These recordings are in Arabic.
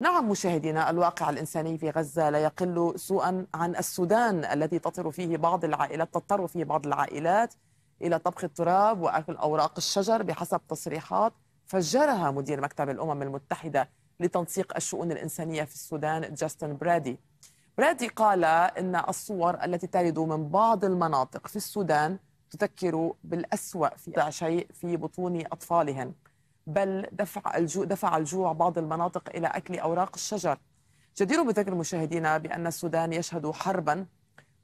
نعم مشاهدينا الواقع الإنساني في غزة لا يقل سوءا عن السودان الذي تطر فيه بعض العائلات تضطر فيه بعض العائلات إلى طبخ التراب وأكل أوراق الشجر بحسب تصريحات فجرها مدير مكتب الأمم المتحدة لتنسيق الشؤون الإنسانية في السودان جاستن برادي برادي قال إن الصور التي ترد من بعض المناطق في السودان تذكر بالأسوأ في شيء في بطون أطفالهم بل دفع الجوع, دفع الجوع بعض المناطق إلى أكل أوراق الشجر جدير بذكر مشاهدينا بأن السودان يشهد حربا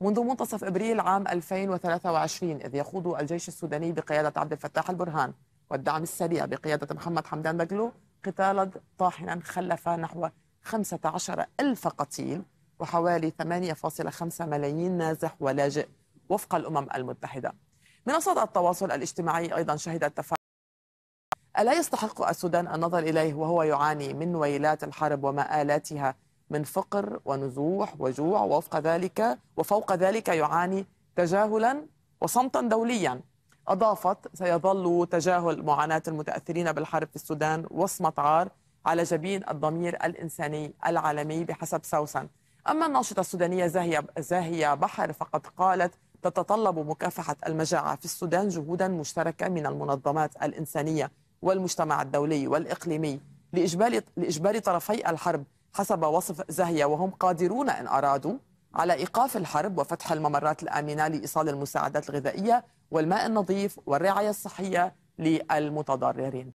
منذ منتصف ابريل عام 2023 اذ يخوض الجيش السوداني بقياده عبد الفتاح البرهان والدعم السريع بقياده محمد حمدان دقلو قتالا طاحنا خلف نحو 15 ألف قتيل وحوالي 8.5 ملايين نازح ولاجئ وفق الأمم المتحدة منصات التواصل الاجتماعي أيضا شهدت تفاعل ألا يستحق السودان النظر إليه وهو يعاني من ويلات الحرب ومآلاتها من فقر ونزوح وجوع وفق ذلك وفوق ذلك يعاني تجاهلا وصمتا دوليا أضافت سيظل تجاهل معاناة المتأثرين بالحرب في السودان وصمة عار على جبين الضمير الإنساني العالمي بحسب سوسن أما الناشطة السودانية زاهية, زاهية بحر فقد قالت تتطلب مكافحة المجاعة في السودان جهودا مشتركة من المنظمات الإنسانية والمجتمع الدولي والإقليمي لإجبار, لإجبال طرفي الحرب حسب وصف زاهية وهم قادرون إن أرادوا على إيقاف الحرب وفتح الممرات الآمنة لإيصال المساعدات الغذائية والماء النظيف والرعاية الصحية للمتضررين